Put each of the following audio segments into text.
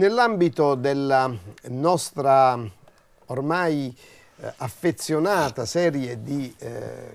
Nell'ambito della nostra ormai eh, affezionata serie di eh,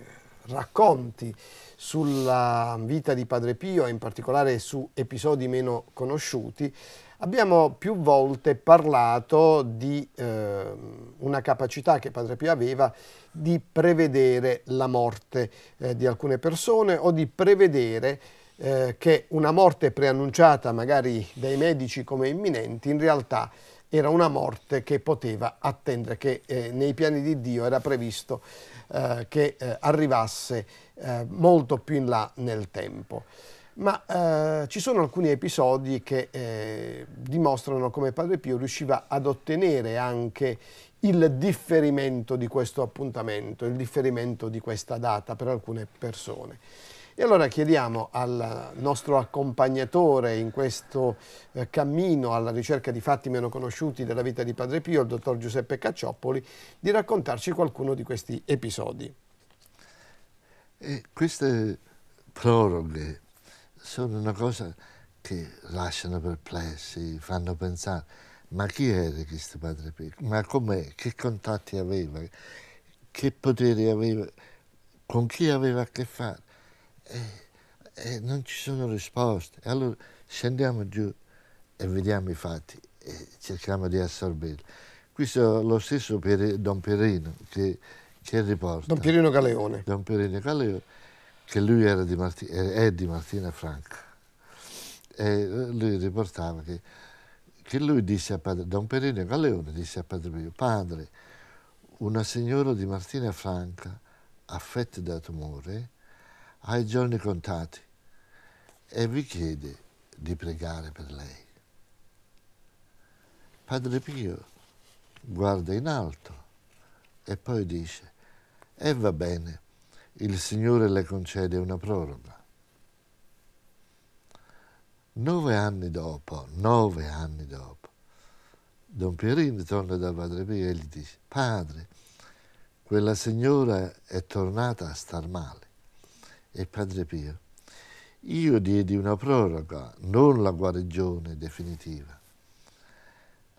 racconti sulla vita di Padre Pio, in particolare su episodi meno conosciuti, abbiamo più volte parlato di eh, una capacità che Padre Pio aveva di prevedere la morte eh, di alcune persone o di prevedere eh, che una morte preannunciata magari dai medici come imminente in realtà era una morte che poteva attendere, che eh, nei piani di Dio era previsto eh, che eh, arrivasse eh, molto più in là nel tempo. Ma eh, ci sono alcuni episodi che dimostrano come Padre Pio riusciva ad ottenere anche il differimento di questo appuntamento, il differimento di questa data per alcune persone. E allora chiediamo al nostro accompagnatore in questo eh, cammino alla ricerca di fatti meno conosciuti della vita di Padre Pio, il dottor Giuseppe Caccioppoli, di raccontarci qualcuno di questi episodi. E queste proroghe sono una cosa che lasciano perplessi, fanno pensare, ma chi era questo Padre Pio? Ma com'è? Che contatti aveva? Che poteri aveva? Con chi aveva a che fare? E, eh, e eh, non ci sono risposte. Allora scendiamo giù e vediamo i fatti e cerchiamo di assorbirli. Questo è lo stesso per Don Pierino che, che riporta. Don Pierino Galeone. Don Pierino Galeone, che lui era di Marti, eh, è di Martina Franca. E lui riportava che, che lui disse a padre, Don Pierino Galeone disse a padre mio, padre, una signora di Martina Franca affetta da tumore ha i giorni contati e vi chiede di pregare per lei. Padre Pio guarda in alto e poi dice, e va bene, il Signore le concede una proroga. Nove anni dopo, nove anni dopo, Don Pierini torna da Padre Pio e gli dice, Padre, quella signora è tornata a star male e Padre Pio. Io diedi una proroga, non la guarigione definitiva.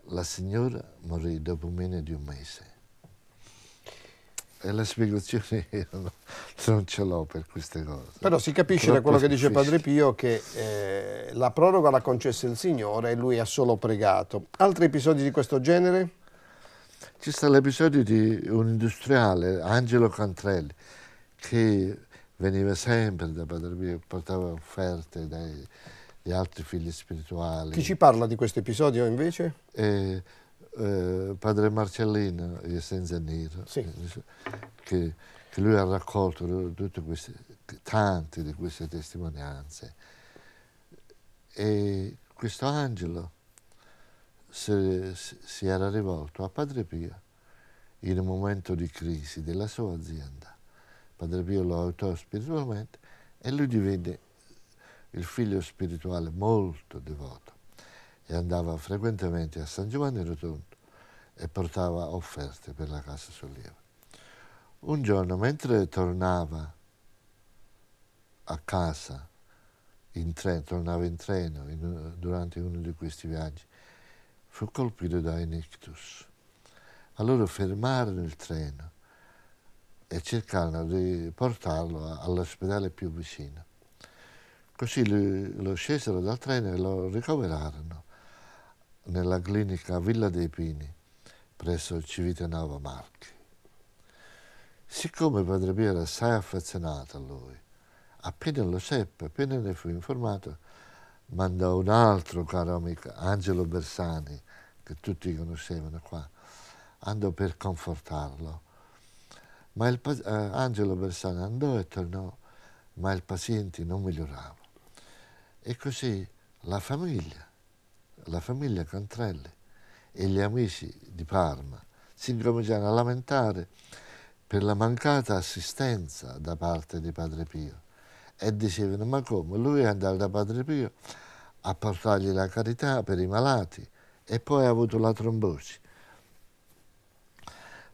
La signora morì dopo meno di un mese. E la spiegazione non, non ce l'ho per queste cose. Però si capisce Troppo da quello che dice Padre Pio che eh, la proroga l'ha concessa il Signore e lui ha solo pregato. Altri episodi di questo genere? C'è stato l'episodio di un industriale, Angelo Cantrelli, che veniva sempre da Padre Pio, portava offerte dai, di altri figli spirituali. Chi ci parla di questo episodio invece? E, eh, eh, padre Marcellino di Iesenza Nero, sì. Eh, che, che, lui ha raccolto queste, tante di queste testimonianze. E questo angelo si, si era rivolto a Padre Pio in un momento di crisi della sua azienda Padre Pio lo aiutò spiritualmente e lui divenne il figlio spirituale molto devoto e andava frequentemente a San Giovanni Rotondo e portava offerte per la casa sollievo. Un giorno, mentre tornava a casa, in treno, tornava in treno in, durante uno di questi viaggi, fu colpito da un ictus. Allora fermarono il treno e cercarono di portarlo all'ospedale più vicino. Così lo scesero dal treno e lo ricoverarono nella clinica Villa dei Pini presso Civitanova Marchi. Siccome Padre Pio era assai affezionato a lui, appena lo seppe, appena ne fu informato, mandò un altro caro amico, Angelo Bersani, che tutti conoscevano qua, andò per confortarlo ma il, eh, Angelo Bersani andò e tornò, ma il paziente non migliorava. E così la famiglia, la famiglia Cantrelli e gli amici di Parma si incominciarono a lamentare per la mancata assistenza da parte di Padre Pio e dicevano ma come lui è andato da Padre Pio a portargli la carità per i malati e poi ha avuto la trombosi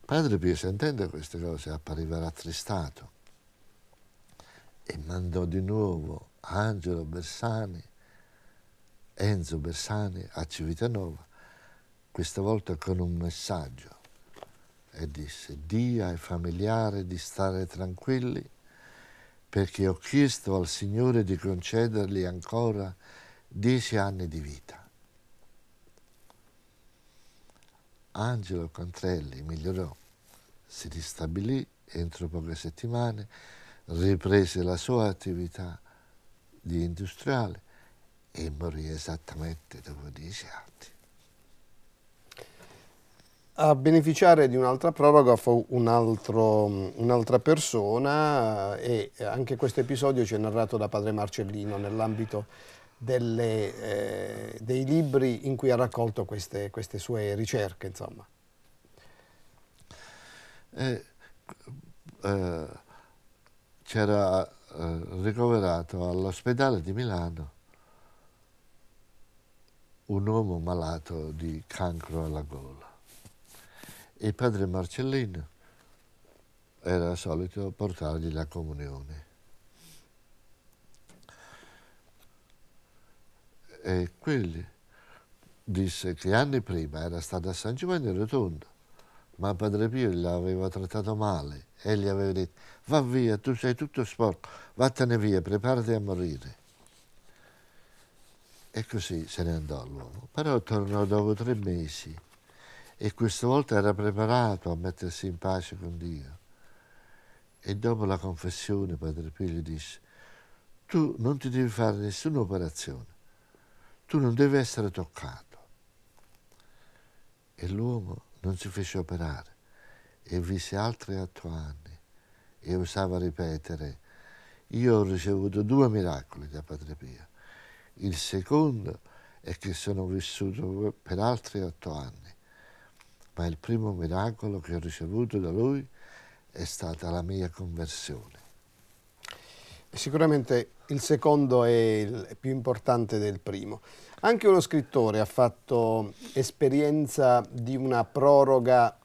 Padre Pio, sentendo queste cose, appariva rattristato e mandò di nuovo Angelo Bersani, Enzo Bersani a Civitanova, questa volta con un messaggio e disse dia ai familiari di stare tranquilli perché ho chiesto al Signore di concedergli ancora dieci anni di vita. Angelo Cantrelli migliorò, si ristabilì entro poche settimane, riprese la sua attività di industriale e morì esattamente dopo dieci anni. A beneficiare di un'altra proroga fu un'altra persona eh, e anche questo episodio ci è narrato da padre Marcellino nell'ambito delle, eh, dei libri in cui ha raccolto queste, queste sue ricerche, insomma. Eh, eh, c'era eh, ricoverato all'ospedale di Milano un uomo malato di cancro alla gola e padre Marcellino era solito portargli la comunione. e quelli disse che anni prima era stato a San Giovanni Rotondo, ma Padre Pio l'aveva trattato male e gli aveva detto va via, tu sei tutto sporco, vattene via, preparati a morire. E così se ne andò l'uomo. Però tornò dopo tre mesi e questa volta era preparato a mettersi in pace con Dio. E dopo la confessione Padre Pio gli disse tu non ti devi fare nessuna operazione tu non devi essere toccato. E l'uomo non si fece operare e visse altri otto anni e usava ripetere, io ho ricevuto due miracoli da Padre Pio. Il secondo è che sono vissuto per altri otto anni, ma il primo miracolo che ho ricevuto da lui è stata la mia conversione. Sicuramente il secondo è il più importante del primo. Anche uno scrittore ha fatto esperienza di una proroga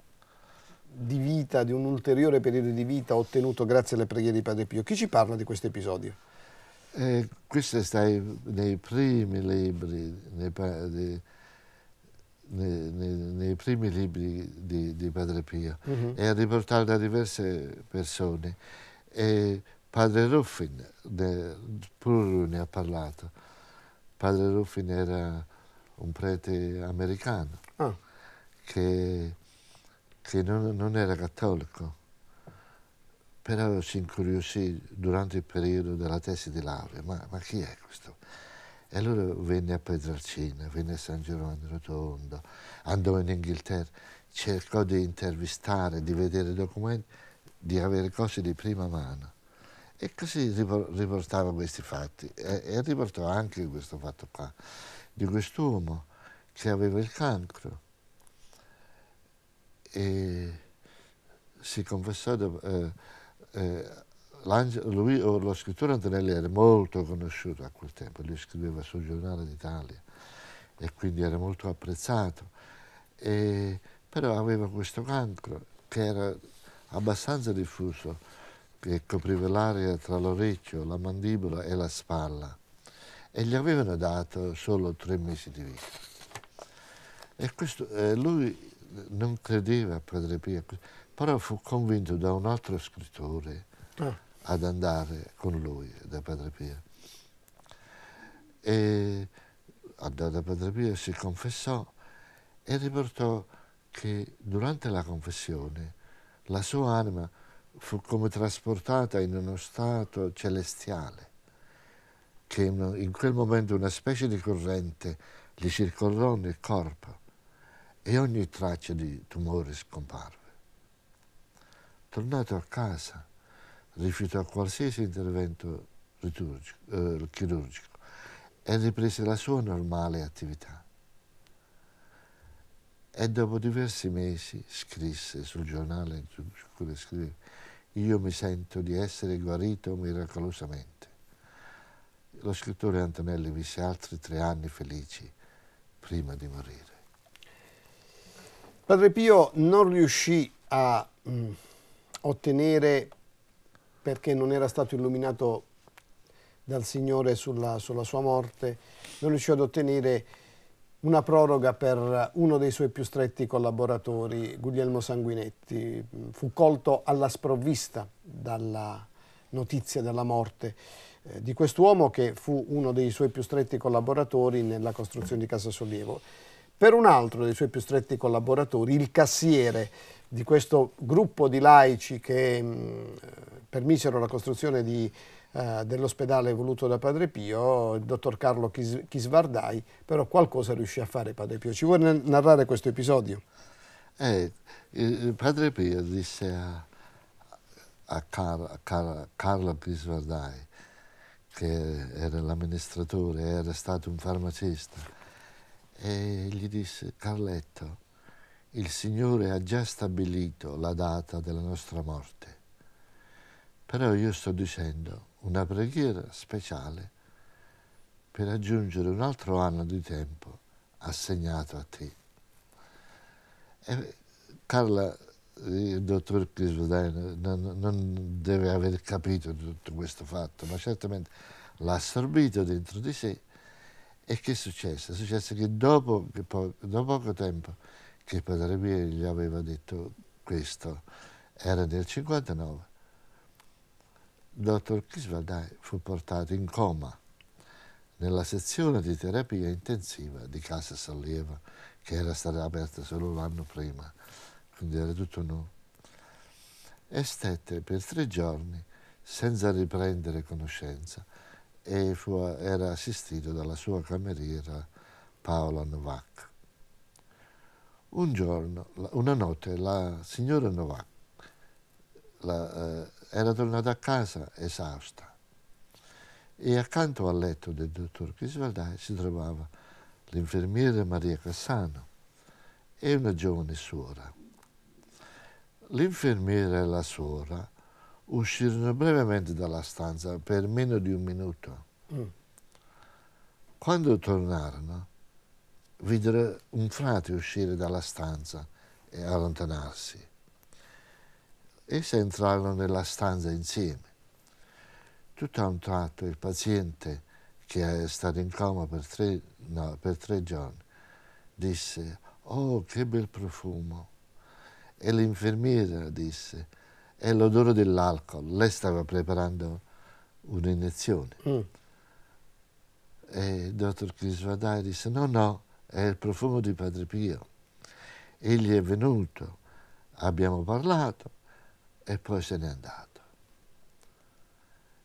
di vita, di un ulteriore periodo di vita ottenuto grazie alle preghiere di Padre Pio. Chi ci parla di questo episodio? Eh, questo sta nei primi libri, nei, nei, nei, nei primi libri di, di Padre Pio. Uh -huh. È riportato da diverse persone. E Padre Ruffin, de, pure ne ha parlato. Padre Ruffin era un prete americano ah. che, che non, non, era cattolico, però si incuriosì durante il periodo della tesi di laurea, ma, ma chi è questo? E allora venne a Pedralcina, venne a San Giovanni Rotondo, andò in Inghilterra, cercò di intervistare, di vedere documenti, di avere cose di prima mano. E così riportava questi fatti e, e riportò anche questo fatto qua, di quest'uomo che aveva il cancro e si confessò, eh, eh, lui, lo scrittore Antonelli era molto conosciuto a quel tempo, lui scriveva sul giornale d'Italia e quindi era molto apprezzato, e, però aveva questo cancro che era abbastanza diffuso che copriva l'aria tra l'orecchio, la mandibola e la spalla e gli avevano dato solo tre mesi di vita. E questo, eh, lui non credeva a Padre Pio, però fu convinto da un altro scrittore ah. ad andare con lui da Padre Pio. E da Padre Pio si confessò e riportò che durante la confessione la sua anima fu come trasportata in uno stato celestiale, che in quel momento una specie di corrente gli circolò nel corpo e ogni traccia di tumore scomparve. Tornato a casa, rifiutò qualsiasi intervento eh, chirurgico e riprese la sua normale attività. E dopo diversi mesi scrisse sul giornale su cui scriveva io mi sento di essere guarito miracolosamente. Lo scrittore Antonelli visse altri tre anni felici prima di morire. Padre Pio non riuscì a mh, mm, ottenere, perché non era stato illuminato dal Signore sulla, sulla sua morte, non riuscì ad ottenere una proroga per uno dei suoi più stretti collaboratori, Guglielmo Sanguinetti. Fu colto alla sprovvista dalla notizia della morte eh, di quest'uomo che fu uno dei suoi più stretti collaboratori nella costruzione di Casa Sollievo. Per un altro dei suoi più stretti collaboratori, il cassiere di questo gruppo di laici che mh, mm, eh, permisero la costruzione di eh, dell'ospedale voluto da Padre Pio, il dottor Carlo Chis Chisvardai, però qualcosa riuscì a fare Padre Pio. Ci vuoi narrare questo episodio? Eh, il Padre Pio disse a, a, Car a, Car a Carlo Chisvardai, che era l'amministratore, era stato un farmacista, e gli disse Carletto, il Signore ha già stabilito la data della nostra morte. Però io sto dicendo, una preghiera speciale per aggiungere un altro anno di tempo assegnato a te. E Carla, il dottor Crisvedain non, non deve aver capito tutto questo fatto, ma certamente l'ha assorbito dentro di sé. E che è successo? È successo che dopo, che po- dopo poco tempo che Padre Pio gli aveva detto questo, era nel 59, dottor Kisvaldai fu portato in coma nella sezione di terapia intensiva di Casa Sollievo, che era stata aperta solo l'anno prima, quindi era tutto nuovo. E stette per tre giorni senza riprendere conoscenza e fu, era assistito dalla sua cameriera Paola Novak. Un giorno, una notte, la signora Novak la, eh, era tornata a casa esausta e accanto al letto del dottor Crisvaldai eh, si trovava l'infermiere Maria Cassano e una giovane suora. L'infermiera e la suora uscirono brevemente dalla stanza per meno di un minuto. Mm. Quando tornarono, videro un frate uscire dalla stanza e allontanarsi. Esse entrarono nella stanza insieme. Tutto a un tratto il paziente, che è stato in coma per tre, no, per tre giorni, disse, oh che bel profumo. E l'infermiera disse, è l'odore dell'alcol. Lei stava preparando un'iniezione. Mm. E il dottor Crisvadai disse, no, no, è il profumo di Padre Pio. Egli è venuto, abbiamo parlato, e poi se n'è andato.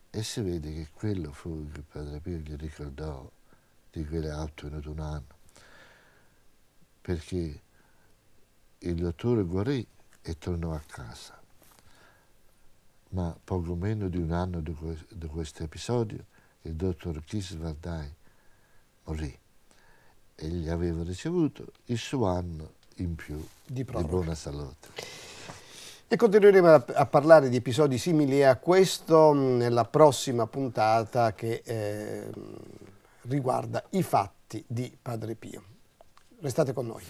E si vede che quello fu che Padre Pio gli ricordò di quelle auto in un anno, perché il dottore guarì e tornò a casa. Ma poco meno di un anno da questo episodio il dottor Kisvardai morì e gli aveva ricevuto il suo anno in più di, di buona salute. E continueremo a, a, parlare di episodi simili a questo mm, nella prossima puntata che eh, riguarda i fatti di Padre Pio. Restate con noi.